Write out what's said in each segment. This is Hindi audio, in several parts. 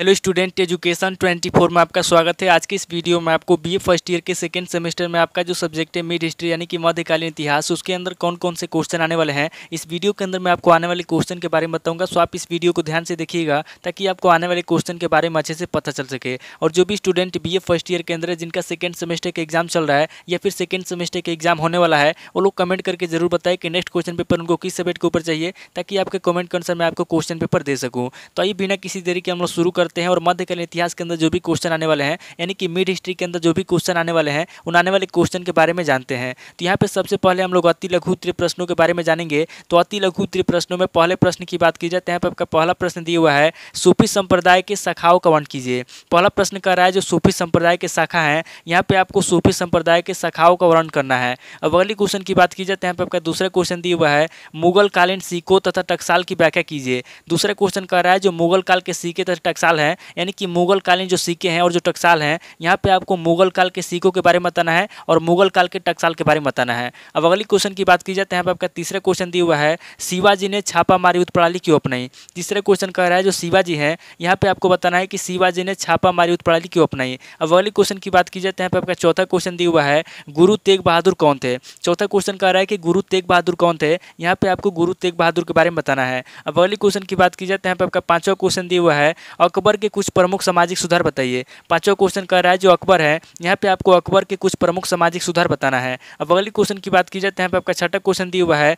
हेलो स्टूडेंट एजुकेशन 24 में आपका स्वागत है आज की इस वीडियो में आपको बीए फर्स्ट ईयर के सेकेंड सेमेस्टर में आपका जो सब्जेक्ट है मिड हिस्ट्री यानी कि मध्यकालीन इतिहास उसके अंदर कौन कौन से क्वेश्चन आने वाले हैं इस वीडियो के अंदर मैं आपको आने वाले क्वेश्चन के बारे में बताऊंगा सो आप इस वीडियो को ध्यान से देखिएगा ताकि आपको आने वाले क्वेश्चन के बारे में अच्छे से पता चल सके और जो भी स्टूडेंट बी फर्स्ट ईयर के अंदर जिनका सेकेंड सेमेस्टर का एग्जाम चल रहा है या फिर सेकेंड सेमेस्टर का एग्जाम होने वाला है वो लोग कमेंट करके जरूर बताएं कि नेक्स्ट क्वेश्चन पेपर उनको किस सब्जेक्ट के ऊपर चाहिए ताकि आपके कमेंट के अनुसार मैं आपको क्वेश्चन पेपर दे सकूँ तो आइए बिना किसी देरी के हम लोग शुरू कर करते हैं और मध्यकालीन इतिहास के अंदर जो भी क्वेश्चन आने वाले हैं यानी कि मिड हिस्ट्री के अंदर जो भी क्वेश्चन आने वाले हैं उन आने वाले क्वेश्चन के बारे में जानते हैं तो यहाँ पर सबसे पहले हम लोग अति लघु उत्तरी प्रश्नों के बारे में जानेंगे तो अति लघु उत्तरी प्रश्नों में पहले प्रश्न की बात की जाए तो यहाँ पर आपका पहला प्रश्न दिया हुआ है सूफी संप्रदाय के शाखाओं का वर्ण कीजिए पहला प्रश्न कह रहा है जो सूफी संप्रदाय के शाखा है यहाँ पे आपको सूफी संप्रदाय के शाखाओं का वर्ण करना है अब अगली क्वेश्चन की बात की जाए तो यहाँ पे आपका दूसरा क्वेश्चन दिया हुआ है मुगल कालीन सिक्कों तथा टकसाल की व्याख्या कीजिए दूसरा क्वेश्चन कह रहा है जो मुगल काल के सिक्के तथा टकसाल टक्साल है यानी कि मुगल कालीन जो सिक्के हैं और जो टक्साल हैं यहाँ पे आपको मुगल काल के सिक्कों के बारे में बताना है और मुगल काल के टक्साल के बारे में बताना है अब अगली क्वेश्चन की बात की जाए तो यहाँ पर आपका तीसरा क्वेश्चन दिया हुआ है शिवाजी ने छापा युद्ध प्रणाली क्यों अपनाई तीसरा क्वेश्चन कह रहा है जो शिवाजी है यहाँ पर आपको बताना है कि शिवाजी ने छापा युद्ध प्रणाली क्यों अपनाई अब अगली क्वेश्चन की बात की जाए तो यहाँ पर आपका चौथा क्वेश्चन दिया हुआ है गुरु तेग बहादुर कौन थे चौथा क्वेश्चन कह रहा है कि गुरु तेग बहादुर कौन थे यहाँ पे आपको गुरु तेग बहादुर के बारे में बताना है अब अगली क्वेश्चन की बात की जाए तो यहाँ पे आपका पांचवा क्वेश्चन दिया हुआ है अकबर अकबर के कुछ प्रमुख सामाजिक सुधार बताइए पांचवा क्वेश्चन कह रहा है जो अकबर है यहाँ पे आपको अकबर के कुछ प्रमुख सामाजिक सुधार बताना है अब अगले क्वेश्चन की बात की जाए तो यहाँ पे आपका छठा क्वेश्चन दिया हुआ है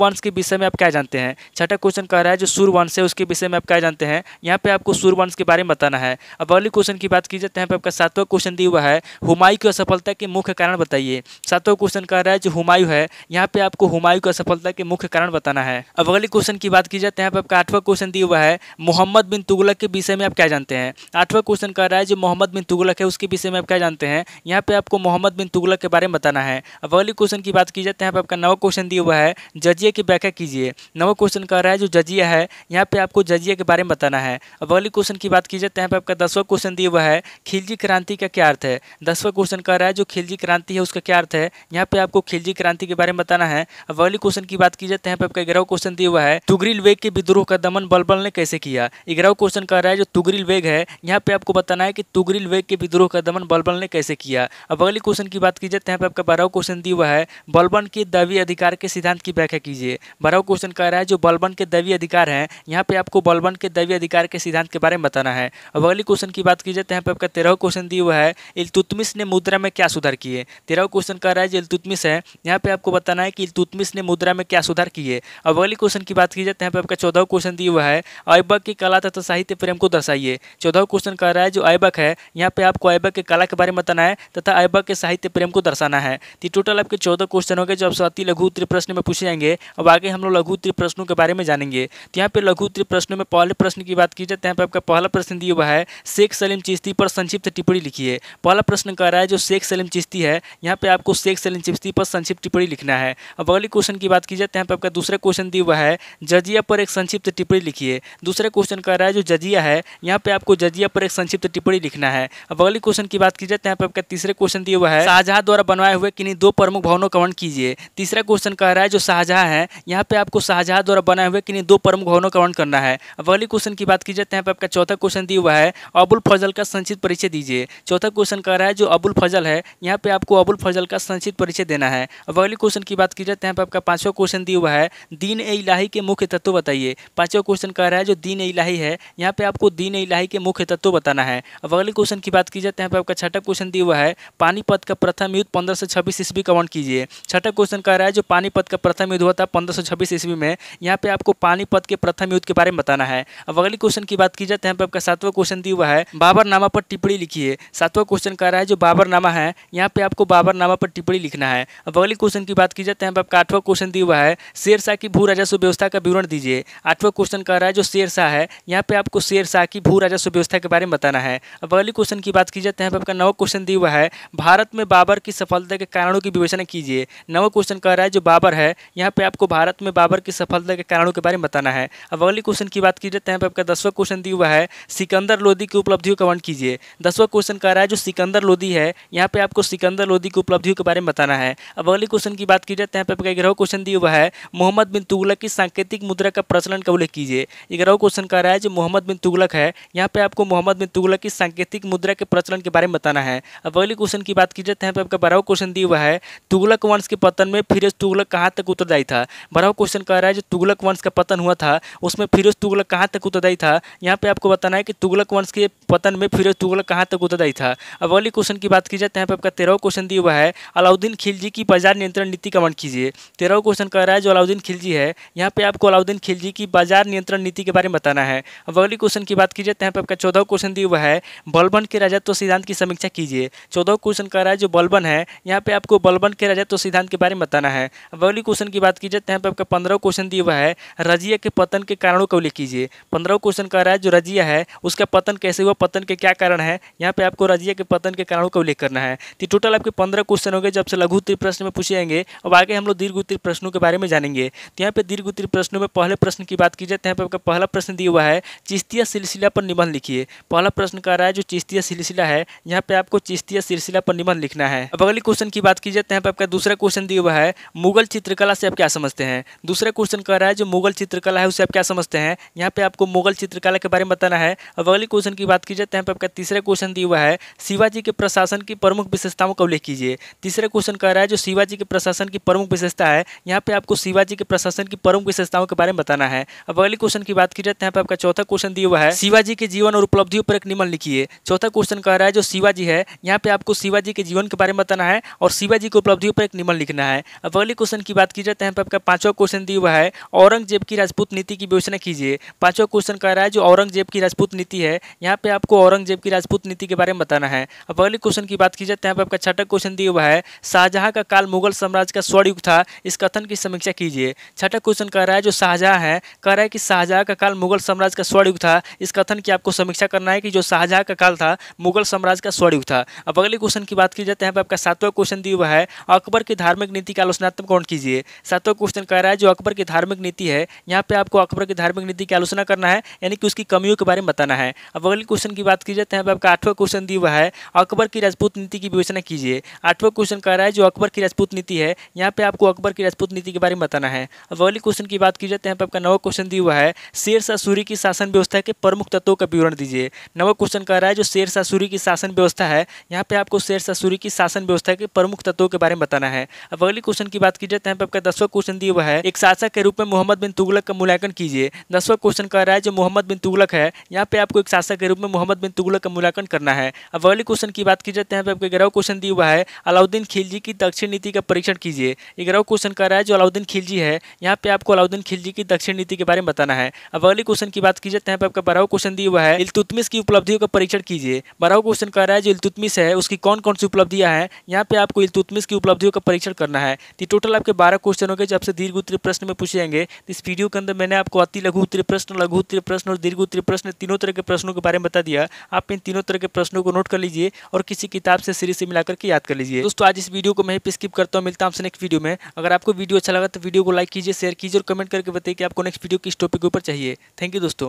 वंश के विषय में आप क्या जानते हैं छठा क्वेश्चन कह रहा है जो वंश है उसके विषय में आप क्या जानते हैं यहाँ पे आपको वंश के बारे में बताना है अब अगले क्वेश्चन की बात की जाए तो यहाँ पे आपका सातवा क्वेश्चन दिया हुआ है हुमायूं की असफलता के मुख्य कारण बताइए सातवा क्वेश्चन कह रहा है जो हुमायूं है यहाँ पे आपको हुमायूं की असफलता के मुख्य कारण बताना है अब अगले क्वेश्चन की बात की जाए तो यहाँ पे आपका आठवां क्वेश्चन दिया हुआ है मोहम्मद बिन तुगलक के विषय में आप क्या जानते हैं आठवां क्वेश्चन कर रहा है जो मोहम्मद बिन तुगलक है उसके विषय में आप क्या जानते हैं यहाँ पे आपको मोहम्मद बिन तुगलक के बारे में बताना है अब अगले क्वेश्चन की बात की जाए तो यहाँ पर आपका नवा क्वेश्चन दिया हुआ है जजिया की व्याख्या कीजिए नवा क्वेश्चन कर रहा है जो जजिया है यहाँ पर आपको जजिया के बारे में बताना है अब अगले क्वेश्चन की बात की जाए तो यहाँ पर आपका दसवा क्वेश्चन दिया हुआ है खिलजी क्रांति का क्या अर्थ है दसवा क्वेश्चन कर रहा है जो खिलजी क्रांति है उसका क्या अर्थ है यहाँ पर आपको खिलजी क्रांति के बारे में बताना है अब अगले क्वेश्चन की बात की जाए तो यहाँ पर आपका ग्यारह क्वेश्चन दिया हुआ है तुगरी वेग के विद्रोह का दमन बलबल ने कैसे किया ग्यारह क्वेश्चन कर रहा है जो तुगरिल वेग है यहाँ पे आपको बताना है कि तुगरिल वेग के विद्रोह का दमन बलबन ने कैसे किया अब अगले क्वेश्चन की बात की जाए तो यहाँ पे आपका बारहवा क्वेश्चन दिया हुआ है बलबन के दवी अधिकार के सिद्धांत की व्याख्या कीजिए बारहवा क्वेश्चन कह रहा है जो बलबन के दवी अधिकार हैं यहाँ पे आपको बलबन के दवी अधिकार के सिद्धांत के बारे में बताना है अब अगले क्वेश्चन की बात की जाए तो यहाँ पे आपका तेरहवा क्वेश्चन दिया हुआ है इलतुतमिस ने मुद्रा में क्या सुधार किए तेरहवा क्वेश्चन कह रहा है जो इलतुतमिस है यहाँ पे आपको बताना है कि इलतुतमिस ने मुद्रा में क्या सुधार किए अब अगले क्वेश्चन की बात की जाए तो यहाँ पे आपका चौदह क्वेश्चन दिया हुआ है अयबक की कला तथा साहित्य प्रेम को दर्शाइए चौदह क्वेश्चन कह रहा है जो आयबक है यहाँ पे आपको आयबक के कला के बारे में बताना है तथा आयबक के साहित्य प्रेम को दर्शाना है तो टोटल आपके चौदह क्वेश्चन हो गए जो आपसे अति लघु उत्तरी प्रश्न में पूछे जाएंगे अब आगे हम लोग लघु उत्तरी प्रश्नों के बारे में जानेंगे तो यहाँ पे लघु उत्तरी प्रश्नों में पहले प्रश्न की बात की जाए तो यहाँ पर आपका पहला प्रश्न दिया हुआ है शेख सलीम चिश्ती पर संक्षिप्त टिप्पणी लिखिए पहला प्रश्न कह रहा है जो शेख सलीम चिश्ती है यहाँ पे आपको शेख सलीम चिश्ती पर संक्षिप्त टिप्पणी लिखना है अब अगले क्वेश्चन की बात की जाए तो यहाँ पर आपका दूसरा क्वेश्चन दिया हुआ है जजिया पर एक संक्षिप्त टिप्पणी लिखिए दूसरा क्वेश्चन कह रहा है जो जजिया है यहाँ पे आपको जजिया पर एक संक्षिप्त टिप्पणी लिखना है अब अगले क्वेश्चन की बात की जाए तो यहाँ पे आपका तीसरे क्वेश्चन दिया हुआ है शाहजहां द्वारा बनवाए हुए किन्हीं दो प्रमुख भवनों का वर्ण कीजिए तीसरा क्वेश्चन कह रहा है जो शाहजहां है यहाँ पे आपको शाहजहां द्वारा बनाए हुए किन्हीं दो प्रमुख भवनों का वर्ण करना है अब अगले क्वेश्चन की बात की जाए तो यहाँ पे आपका चौथा क्वेश्चन दिया हुआ है अबुल फजल का संक्षिप्त परिचय दीजिए चौथा क्वेश्चन कह रहा है जो अबुल फजल है यहाँ पे आपको अबुल फजल का संक्षिप्त परिचय देना है अब अगले क्वेश्चन की बात की जाए तो यहाँ पे आपका पांचवा क्वेश्चन दिया हुआ है दीन ए इलाही के मुख्य तत्व बताइए पांचवा क्वेश्चन कह रहा है जो दीन ए इलाही है यहाँ पे आपको दीन इलाही के मुख्य तत्व बताना है अब अगले क्वेश्चन की बात की जाए तो यहाँ पर आपका छठा क्वेश्चन दिया हुआ है पानीपत का प्रथम युद्ध पंद्रह सौ छब्बीस ईस्वी का वर्ण कीजिए छठा क्वेश्चन कह रहा है जो पानीपत का प्रथम युद्ध हुआ था पंद्रह सौ छब्बीस ईस्वी में यहाँ पे आपको पानीपत के प्रथम युद्ध के बारे में बताना है अब अगले क्वेश्चन की बात की जाए तो यहाँ पर आपका सातवा क्वेश्चन दिया हुआ है बाबर नामा पर टिप्पणी लिखिए सातवा क्वेश्चन कह रहा है जो बाबर नामा है यहाँ पे आपको बाबर नामा पर टिप्पणी लिखना है अब अगले क्वेश्चन की बात की जाए तो यहाँ पर आपका आठवा क्वेश्चन दिया हुआ है शेरशाह की भू राजस्व व्यवस्था का विवरण दीजिए आठवा क्वेश्चन कह रहा है जो शेरशाह है यहाँ पे आपको शेरशाह कि भू राजस्व व्यवस्था के बारे में बताना है अब अगले क्वेश्चन की बात की जाए तो आपका नवा क्वेश्चन दिया हुआ है भारत में बाबर की सफलता के कारणों की विवेचना कीजिए नवा क्वेश्चन कह रहा है जो बाबर है यहाँ पे आपको भारत में बाबर की सफलता के कारणों के बारे में बताना है अब अगले क्वेश्चन की बात की जाए तो आपका दसवा क्वेश्चन दिया हुआ है सिकंदर लोधी की उपलब्धियों का वर्ण कीजिए दसवा क्वेश्चन कह रहा है जो सिकंदर लोधी है यहाँ पे आपको सिकंदर लोधी की उपलब्धियों के बारे में बताना है अब अगले क्वेश्चन की बात की जाए तो आपका ग्रह क्वेश्चन दिया हुआ है मोहम्मद बिन तुगलक की सांकेतिक मुद्रा का प्रचलन का उल्लेख कीजिए ग्रह क्वेश्चन कह रहा है जो मोहम्मद बिन तुगलक है यहाँ पे आपको मोहम्मद बिन तुगलक की सांकेतिक मुद्रा के प्रचलन के बारे में बताना है अब अगले क्वेश्चन की बात की जाए तो यहाँ पे आपका बारहवा क्वेश्चन दिया हुआ है तुगलक वंश के पतन में फिरोज तुगलक कहाँ तक उत्तरदायी था बारहवा क्वेश्चन कह रहा है जो तुगलक वंश का पतन हुआ था उसमें फिरोज तुगलक कहाँ तक उत्तरदायी था यहाँ पे आपको बताना है कि तुगलक वंश के पतन में फिरोज तुगलक कहाँ तक उत्तरदायी था अब अगले क्वेश्चन की बात की जाए तो यहाँ पे आपका तेरह क्वेश्चन दिया हुआ है अलाउद्दीन खिलजी की बाजार नियंत्रण नीति का मन कीजिए तेरह क्वेश्चन कह रहा है जो अलाउद्दीन खिलजी है यहाँ पे आपको अलाउद्दीन खिलजी की बाजार नियंत्रण नीति के बारे में बताना है अब अगले क्वेश्चन की बात बात कीजिए तो यहाँ पर आपका चौदह क्वेश्चन दिया हुआ है बलबन के राजा तो सिद्धांत की समीक्षा कीजिए चौदह क्वेश्चन कह रहा है जो बलबन है यहाँ पे आपको बलबन के राजा तो सिद्धांत के बारे में बताना है अगली क्वेश्चन की बात कीजिए तो यहाँ पर आपका पंद्रह क्वेश्चन दिया हुआ है रजिया के पतन के कारणों का उल्लेख कीजिए पंद्रह क्वेश्चन कह रहा है जो रजिया है उसका पतन कैसे हुआ पतन के क्या कारण है यहाँ पर आपको रजिया के पतन के कारणों का उल्लेख करना है तो टोटल आपके पंद्रह क्वेश्चन होंगे जब से लघु उत्तर प्रश्न में पूछे जाएंगे अब आगे हम लोग दीर्घ उत्तर प्रश्नों के बारे में जानेंगे तो यहाँ पर दीर्घ उत्तर प्रश्नों में पहले प्रश्न की बात की जाए तो यहाँ पर आपका पहला प्रश्न दिया हुआ है चिस्तिया सिलसिले सिलसिला पर निबंध लिखिए पहला प्रश्न कह रहा है जो चिश्तिया सिलसिला है यहाँ पे आपको चिश्तिया सिलसिला पर निबंध लिखना है अब अगले क्वेश्चन की बात की जाए तो यहाँ पे आपका दूसरा क्वेश्चन दिया हुआ है मुगल चित्रकला से आप क्या समझते हैं दूसरा क्वेश्चन कह रहा है जो मुगल चित्रकला है उसे आप क्या समझते हैं यहाँ पे आपको मुगल चित्रकला के बारे में बताना है अब अगले क्वेश्चन की बात की जाए तो यहाँ पे आपका तीसरा क्वेश्चन दिया हुआ है शिवाजी के प्रशासन की प्रमुख विशेषताओं का उल्लेख कीजिए तीसरा क्वेश्चन कह रहा है जो शिवाजी के प्रशासन की प्रमुख विशेषता है यहाँ पे आपको शिवाजी के प्रशासन की प्रमुख विशेषताओं के बारे में बताना है अब अगले क्वेश्चन की बात की जाए तो यहाँ पे आपका चौथा क्वेश्चन दिया हुआ है शिवाजी के जीवन और उपलब्धियों पर एक निबंध लिखिए चौथा क्वेश्चन कह रहा है जो शिवाजी है यहाँ पे आपको शिवाजी के जीवन के बारे में बताना है और शिवाजी की उपलब्धियों पर एक निबंध लिखना है अब अगले क्वेश्चन की बात की जाए तो यहाँ पे आपका पांचवा क्वेश्चन दिया हुआ है औरंगजेब की राजपूत नीति की विवेचना कीजिए पांचवा क्वेश्चन कह रहा है जो औरंगजेब की राजपूत नीति है यहाँ पे आपको औरंगजेब की राजपूत नीति के बारे में बताना है अब अगले क्वेश्चन की बात की जाए तो यहाँ पे आपका छठा क्वेश्चन दिया हुआ है शाहजहां का काल मुगल साम्राज्य का युग था इस कथन की समीक्षा कीजिए छठा क्वेश्चन कह रहा है जो शाहजहां है कह रहा है कि शाहजहां का काल मुगल साम्राज्य का युग था इस इस कथन की आपको समीक्षा करना है कि जो शाहजहां का काल था मुगल साम्राज्य का स्वर्युग था अब अगले क्वेश्चन की बात की जाए तो यहाँ पर आपका सातवां क्वेश्चन दिया हुआ है अकबर की धार्मिक नीति का आलोचनात्मक कौन कीजिए सातवां क्वेश्चन कह रहा है जो अकबर की धार्मिक नीति है यहाँ पे आपको अकबर की धार्मिक नीति की आलोचना करना है यानी कि उसकी कमियों के बारे में बताना है अब अगले क्वेश्चन की बात की जाए तो यहाँ पर आपका आठवां क्वेश्चन दिया हुआ है अकबर की राजपूत नीति की विवेचना कीजिए आठवां क्वेश्चन कह रहा है जो अकबर की राजपूत नीति है यहाँ पे आपको अकबर की राजपूत नीति के बारे में बताना है अब अगले क्वेश्चन की बात की जाए तो यहाँ पर आपका नवा क्वेश्चन दिया हुआ है शेर शाह सूरी की शासन व्यवस्था के प्रमुख प्रमुख तत्वों का विवरण दीजिए नवा क्वेश्चन कह रहा है जो शेर सासुरी की शासन व्यवस्था है यहाँ पे आपको शेर सासुरी की शासन व्यवस्था के प्रमुख तत्वों के बारे में बताना है अब अगले क्वेश्चन की बात की जाए तो यहाँ पे आपका दसवा क्वेश्चन दिया हुआ है एक शासक के रूप में मोहम्मद बिन तुगलक का मूल्यांकन कीजिए दसवा क्वेश्चन कह रहा है जो मोहम्मद बिन तुगलक है यहाँ पे आपको एक शासक के रूप में मोहम्मद बिन तुगलक का मूल्यांकन करना है अब अगले क्वेश्चन की बात की जाए तो यहाँ पे आपका ग्यारह क्वेश्चन दिया हुआ है अलाउद्दीन खिलजी की दक्षिण नीति का परीक्षण कीजिए ग्यारह क्वेश्चन कह रहा है जो अलाउद्दीन खिलजी है यहाँ पे आपको अलाउद्दीन खिलजी की दक्षिण नीति के बारे में बताना है अब अगले क्वेश्चन की बात की जाए तो यहाँ पे आपका बारह क्वेश्चन दिया हुआ है इलतुतमिस की उपलब्धियों का परीक्षण कीजिए बारहवा क्वेश्चन कह रहा है जो इलतुतमिस है उसकी कौन कौन सी उपलब्धियां हैं यहाँ पे आपको इलतुतमिस की उपलब्धियों का परीक्षण करना है तो टोटल आपके बारह क्वेश्चन हो गए जो आपसे दीर्घ उत्तरीय प्रश्न में पूछे जाएंगे इस वीडियो के अंदर मैंने आपको अति लघु उत्तरी प्रश्न लघु उत्तरी प्रश्न और दीर्घ उत्तरी प्रश्न तीनों तरह के प्रश्नों के बारे में बता दिया आप इन तीनों तरह के प्रश्नों को नोट कर लीजिए और किसी किताब से सीरीज से मिलाकर के याद कर लीजिए दोस्तों आज इस वीडियो को मैं स्किप करता हूँ मिलता हूँ आपसे नेक्स्ट वीडियो में अगर आपको वीडियो अच्छा लगा तो वीडियो को लाइक कीजिए शेयर कीजिए और कमेंट करके बताइए कि आपको नेक्स्ट वीडियो किस टॉपिक के ऊपर चाहिए थैंक यू दोस्तों